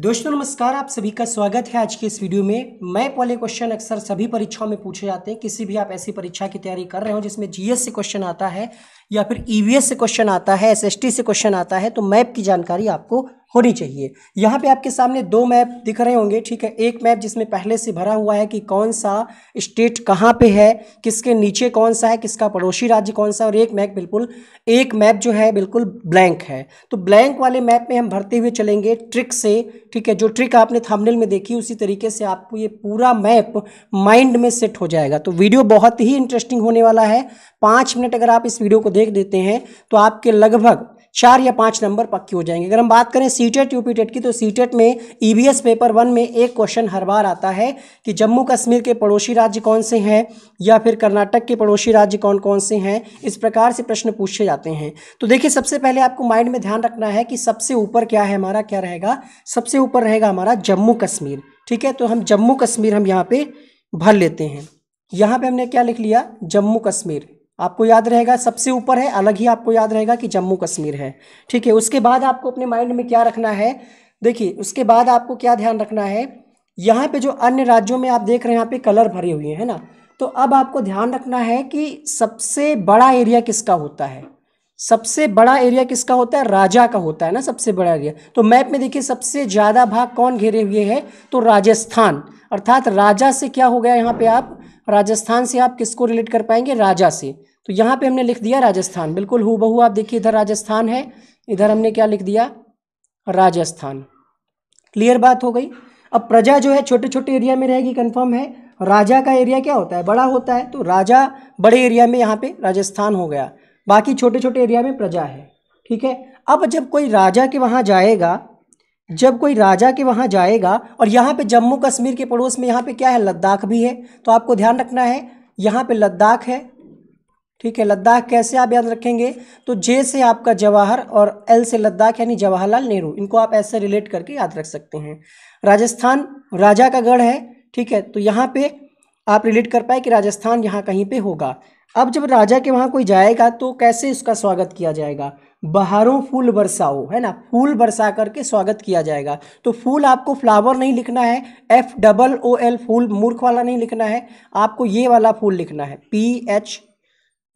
दोस्तों नमस्कार आप सभी का स्वागत है आज के इस वीडियो में मैप वाले क्वेश्चन अक्सर सभी परीक्षाओं में पूछे जाते हैं किसी भी आप ऐसी परीक्षा की तैयारी कर रहे हो जिसमें जीएस से क्वेश्चन आता है या फिर ईवीएस e से क्वेश्चन आता है एसएसटी से क्वेश्चन आता है तो मैप की जानकारी आपको होनी चाहिए यहाँ पे आपके सामने दो मैप दिख रहे होंगे ठीक है एक मैप जिसमें पहले से भरा हुआ है कि कौन सा स्टेट कहाँ पे है किसके नीचे कौन सा है किसका पड़ोसी राज्य कौन सा और एक मैप बिल्कुल एक मैप जो है बिल्कुल ब्लैंक है तो ब्लैंक वाले मैप में हम भरते हुए चलेंगे ट्रिक से ठीक है जो ट्रिक आपने थामनेल में देखी उसी तरीके से आपको ये पूरा मैप माइंड में सेट हो जाएगा तो वीडियो बहुत ही इंटरेस्टिंग होने वाला है पाँच मिनट अगर आप इस वीडियो को देख देते हैं तो आपके लगभग चार या पाँच नंबर पक्के हो जाएंगे अगर हम बात करें सीटेट यूपीटेट की तो सीटेट में ईवीएस पेपर वन में एक क्वेश्चन हर बार आता है कि जम्मू कश्मीर के पड़ोसी राज्य कौन से हैं या फिर कर्नाटक के पड़ोसी राज्य कौन कौन से हैं इस प्रकार से प्रश्न पूछे जाते हैं तो देखिए सबसे पहले आपको माइंड में ध्यान रखना है कि सबसे ऊपर क्या है हमारा क्या रहेगा सबसे ऊपर रहेगा हमारा जम्मू कश्मीर ठीक है तो हम जम्मू कश्मीर हम यहाँ पर भर लेते हैं यहाँ पर हमने क्या लिख लिया जम्मू कश्मीर आपको याद रहेगा सबसे ऊपर है अलग ही आपको याद रहेगा कि जम्मू कश्मीर है ठीक है उसके बाद आपको अपने माइंड में क्या रखना है देखिए उसके बाद आपको क्या ध्यान रखना है यहाँ पे जो अन्य राज्यों में आप देख रहे हैं यहाँ पे कलर भरे हुए हैं ना तो अब आपको ध्यान रखना है कि सबसे बड़ा एरिया किसका होता है सबसे बड़ा एरिया किसका होता है राजा का होता है ना सबसे बड़ा एरिया तो मैप में देखिए सबसे ज़्यादा भाग कौन घेरे हुए है तो राजस्थान अर्थात राजा से क्या हो गया यहाँ पे आप राजस्थान से आप किसको रिलेट कर पाएंगे राजा से तो यहाँ पे हमने लिख दिया राजस्थान बिल्कुल हु बहू आप देखिए इधर राजस्थान है इधर हमने क्या लिख दिया राजस्थान क्लियर बात हो गई अब प्रजा जो है छोटे छोटे एरिया में रहेगी कन्फर्म है राजा का एरिया क्या होता है बड़ा होता है तो राजा बड़े एरिया में यहाँ पे राजस्थान हो गया बाकी छोटे छोटे एरिया में प्रजा है ठीक है अब जब कोई राजा के वहाँ जाएगा जब कोई राजा के वहाँ जाएगा और यहाँ पे जम्मू कश्मीर के पड़ोस में यहाँ पे क्या है लद्दाख भी है तो आपको ध्यान रखना है यहाँ पे लद्दाख है ठीक है लद्दाख कैसे आप याद रखेंगे तो जे से आपका जवाहर और एल से लद्दाख यानी जवाहरलाल नेहरू इनको आप ऐसे रिलेट करके याद रख सकते हैं राजस्थान राजा का गढ़ है ठीक है तो यहाँ पर आप रिलेट कर पाए कि राजस्थान यहाँ कहीं पर होगा अब जब राजा के वहाँ कोई जाएगा तो कैसे उसका स्वागत किया जाएगा बहारों फूल बरसाओ है ना फूल बरसा करके स्वागत किया जाएगा तो फूल आपको फ्लावर नहीं लिखना है एफ डबल ओ एल फूल मूर्ख वाला नहीं लिखना है आपको ये वाला फूल लिखना है P H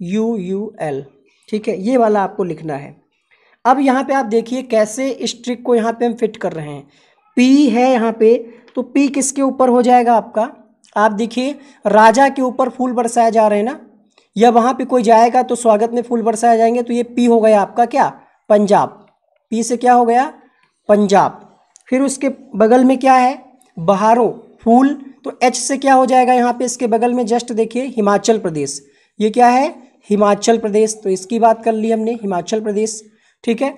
U U L ठीक है ये वाला आपको लिखना है अब यहाँ पे आप देखिए कैसे स्ट्रिक को यहाँ पे हम फिट कर रहे हैं पी है यहाँ पे तो पी किसके ऊपर हो जाएगा आपका आप देखिए राजा के ऊपर फूल बरसाए जा रहे हैं ना या वहाँ पे कोई जाएगा तो स्वागत में फूल बरसाए जाएंगे तो ये पी हो गया आपका क्या पंजाब पी से क्या हो गया पंजाब फिर उसके बगल में क्या है बहारों फूल तो एच से क्या हो जाएगा यहाँ पे इसके बगल में जस्ट देखिए हिमाचल प्रदेश ये क्या है हिमाचल प्रदेश तो इसकी बात कर ली हमने हिमाचल प्रदेश ठीक है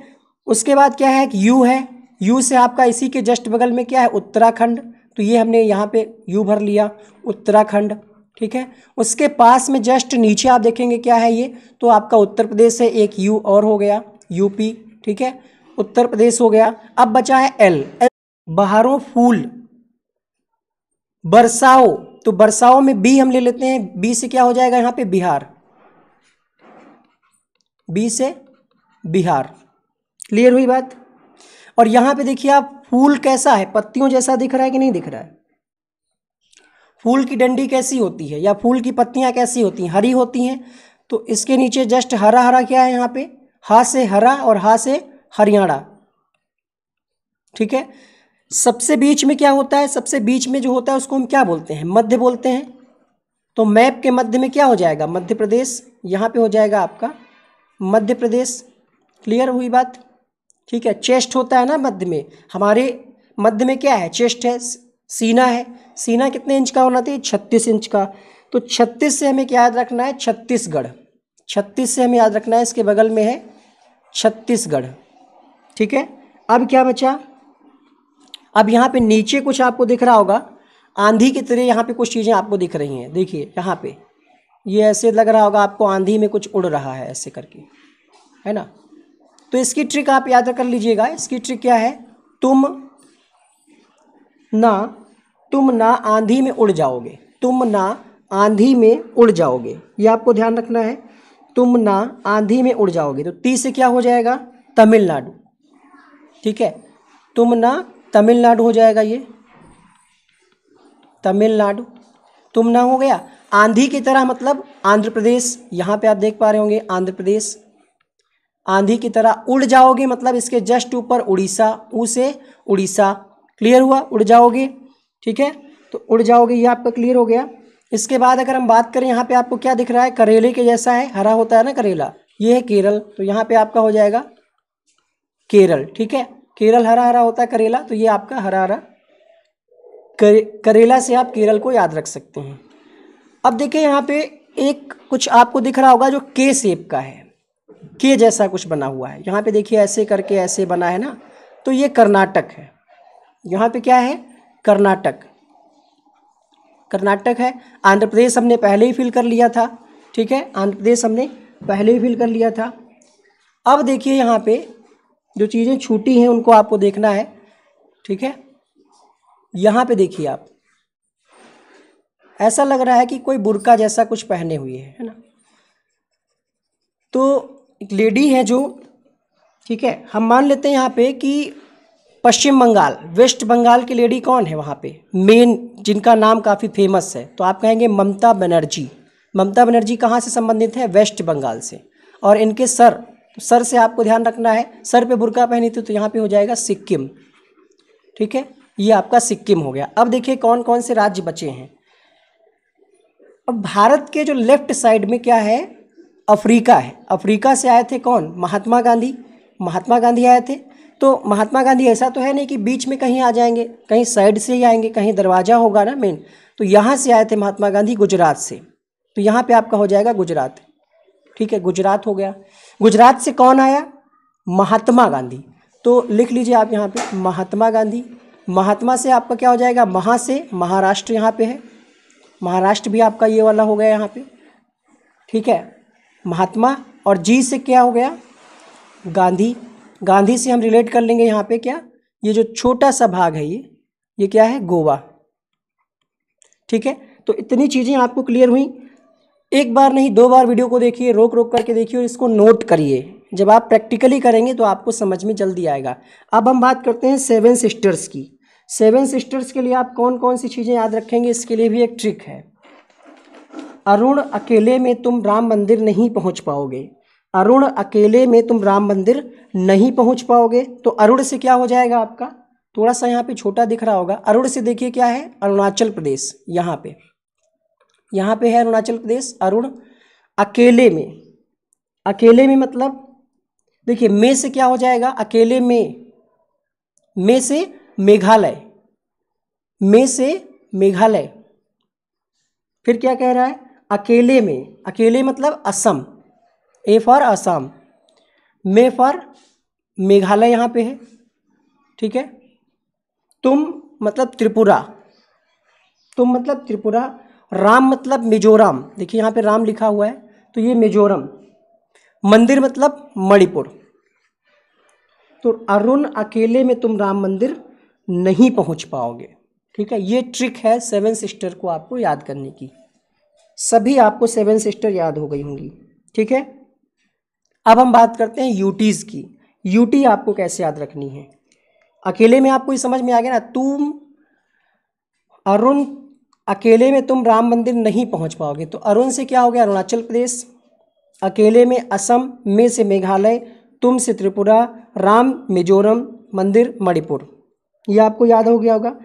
उसके बाद क्या है यू है यू से आपका इसी के जस्ट बगल में क्या है उत्तराखंड तो ये हमने यहाँ पे यू भर लिया उत्तराखंड ठीक है उसके पास में जस्ट नीचे आप देखेंगे क्या है ये तो आपका उत्तर प्रदेश है एक यू और हो गया यूपी ठीक है उत्तर प्रदेश हो गया अब बचा है एल, एल बहारों फूल बरसाओ तो बरसाओ में बी हम ले लेते हैं बी से क्या हो जाएगा यहां पे बिहार बी से बिहार क्लियर हुई बात और यहां पे देखिए आप फूल कैसा है पत्तियों जैसा दिख रहा है कि नहीं दिख रहा है फूल की डंडी कैसी होती है या फूल की पत्तियाँ कैसी होती हैं हरी होती हैं तो इसके नीचे जस्ट हरा हरा क्या है यहाँ पे हा से हरा और हा से हरियाणा ठीक है सबसे बीच में क्या होता है सबसे बीच में जो होता है उसको हम क्या बोलते हैं मध्य बोलते हैं तो मैप के मध्य में क्या हो जाएगा मध्य प्रदेश यहाँ पे हो जाएगा आपका मध्य प्रदेश क्लियर हुई बात ठीक है चेस्ट होता है ना मध्य में हमारे मध्य में क्या है चेस्ट है सीना है सीना कितने इंच का होना चाहिए छत्तीस इंच का तो छत्तीस से हमें क्या याद रखना है छत्तीसगढ़ छत्तीस से हमें याद रखना है इसके बगल में है छत्तीसगढ़ ठीक है अब क्या बचा अब यहाँ पे नीचे कुछ आपको दिख रहा होगा आंधी की तरह यहाँ पे कुछ चीज़ें आपको दिख रही हैं देखिए यहाँ पे ये ऐसे लग रहा होगा आपको आंधी में कुछ उड़ रहा है ऐसे करके है ना तो इसकी ट्रिक आप याद कर लीजिएगा इसकी ट्रिक क्या है तुम ना तुम ना आंधी में उड़ जाओगे तुम ना आंधी में उड़ जाओगे ये आपको ध्यान रखना है तुम ना आंधी में उड़ जाओगे तो ती से क्या हो जाएगा तमिलनाडु ठीक है तुम ना तमिलनाडु हो जाएगा ये तमिलनाडु तुम ना हो गया आंधी की तरह मतलब आंध्र प्रदेश यहाँ पे आप देख पा रहे होंगे आंध्र प्रदेश आंधी की तरह उड़ जाओगे मतलब इसके जस्ट ऊपर उड़ीसा ऊ से उड़ीसा क्लियर हुआ उड़ जाओगे ठीक है तो उड़ जाओगे ये आपका क्लियर हो गया इसके बाद अगर हम बात करें यहाँ पे आपको क्या दिख रहा है करेले के जैसा है हरा होता है ना करेला ये है केरल तो यहाँ पे आपका हो जाएगा केरल ठीक है केरल हरा हरा होता है करेला तो ये आपका हरा हरा करे, करेला से आप केरल को याद रख सकते हैं अब देखिए यहाँ पे एक कुछ आपको दिख रहा होगा जो के सेप का है के जैसा कुछ बना हुआ है यहाँ पे देखिए ऐसे करके ऐसे बना है ना तो ये कर्नाटक है यहाँ पे क्या है कर्नाटक कर्नाटक है आंध्र प्रदेश हमने पहले ही फिल कर लिया था ठीक है आंध्र प्रदेश हमने पहले ही फिल कर लिया था अब देखिए यहाँ पे जो चीज़ें छूटी हैं उनको आपको देखना है ठीक है यहाँ पे देखिए आप ऐसा लग रहा है कि कोई बुरका जैसा कुछ पहने हुए है है ना तो एक लेडी है जो ठीक है हम मान लेते हैं यहाँ पे कि पश्चिम बंगाल वेस्ट बंगाल की लेडी कौन है वहाँ पे मेन जिनका नाम काफ़ी फेमस है तो आप कहेंगे ममता बनर्जी ममता बनर्जी कहाँ से संबंधित है वेस्ट बंगाल से और इनके सर सर से आपको ध्यान रखना है सर पे बुरका पहनी थी तो यहाँ पे हो जाएगा सिक्किम ठीक है ये आपका सिक्किम हो गया अब देखिए कौन कौन से राज्य बचे हैं अब भारत के जो लेफ्ट साइड में क्या है अफ्रीका है अफ्रीका से आए थे कौन महात्मा गांधी महात्मा गांधी आए थे तो महात्मा गांधी ऐसा तो है नहीं कि बीच में कहीं आ जाएंगे कहीं साइड से ही आएंगे कहीं दरवाज़ा होगा ना मेन तो यहाँ से आए थे महात्मा गांधी गुजरात से तो यहाँ पे आपका हो जाएगा गुजरात ठीक है गुजरात हो गया गुजरात से कौन आया महात्मा गांधी तो लिख लीजिए आप यहाँ पे महात्मा गांधी महात्मा से आपका क्या हो जाएगा महा से महाराष्ट्र यहाँ पे है महाराष्ट्र भी आपका ये वाला हो गया यहाँ पे ठीक है महात्मा और जी से क्या हो गया गांधी गांधी से हम रिलेट कर लेंगे यहाँ पे क्या ये जो छोटा सा भाग है ये ये क्या है गोवा ठीक है तो इतनी चीज़ें आपको क्लियर हुई एक बार नहीं दो बार वीडियो को देखिए रोक रोक करके देखिए और इसको नोट करिए जब आप प्रैक्टिकली करेंगे तो आपको समझ में जल्दी आएगा अब हम बात करते हैं सेवन सिस्टर्स की सेवन सिस्टर्स के लिए आप कौन कौन सी चीज़ें याद रखेंगे इसके लिए भी एक ट्रिक है अरुण अकेले में तुम राम मंदिर नहीं पहुंच पाओगे अरुण अकेले में तुम राम मंदिर नहीं पहुंच पाओगे तो अरुण से क्या हो जाएगा आपका थोड़ा सा यहाँ पे छोटा दिख रहा होगा अरुण से देखिए क्या है अरुणाचल प्रदेश यहाँ पे यहाँ पे है अरुणाचल प्रदेश अरुण अकेले में अकेले में मतलब देखिए मे से क्या हो जाएगा अकेले में मे से मेघालय मे से मेघालय फिर क्या कह रहा है अकेले में अकेले मतलब Assam A for Assam M for Meghalaya यहाँ पे है ठीक है तुम मतलब त्रिपुरा तुम मतलब त्रिपुरा राम मतलब मिजोरम देखिए यहाँ पे राम लिखा हुआ है तो ये मिजोरम मंदिर मतलब मणिपुर तो अरुण अकेले में तुम राम मंदिर नहीं पहुंच पाओगे ठीक है ये ट्रिक है सेवन सिस्टर को आपको याद करने की सभी आपको सेवन सिस्टर याद हो गई होंगी ठीक है अब हम बात करते हैं यूटीज़ की यूटी आपको कैसे याद रखनी है अकेले में आपको ये समझ में आ गया ना तुम अरुण अकेले में तुम राम मंदिर नहीं पहुंच पाओगे तो अरुण से क्या हो गया अरुणाचल प्रदेश अकेले में असम में से मेघालय तुम से त्रिपुरा राम मिजोरम मंदिर मणिपुर ये आपको याद हो गया होगा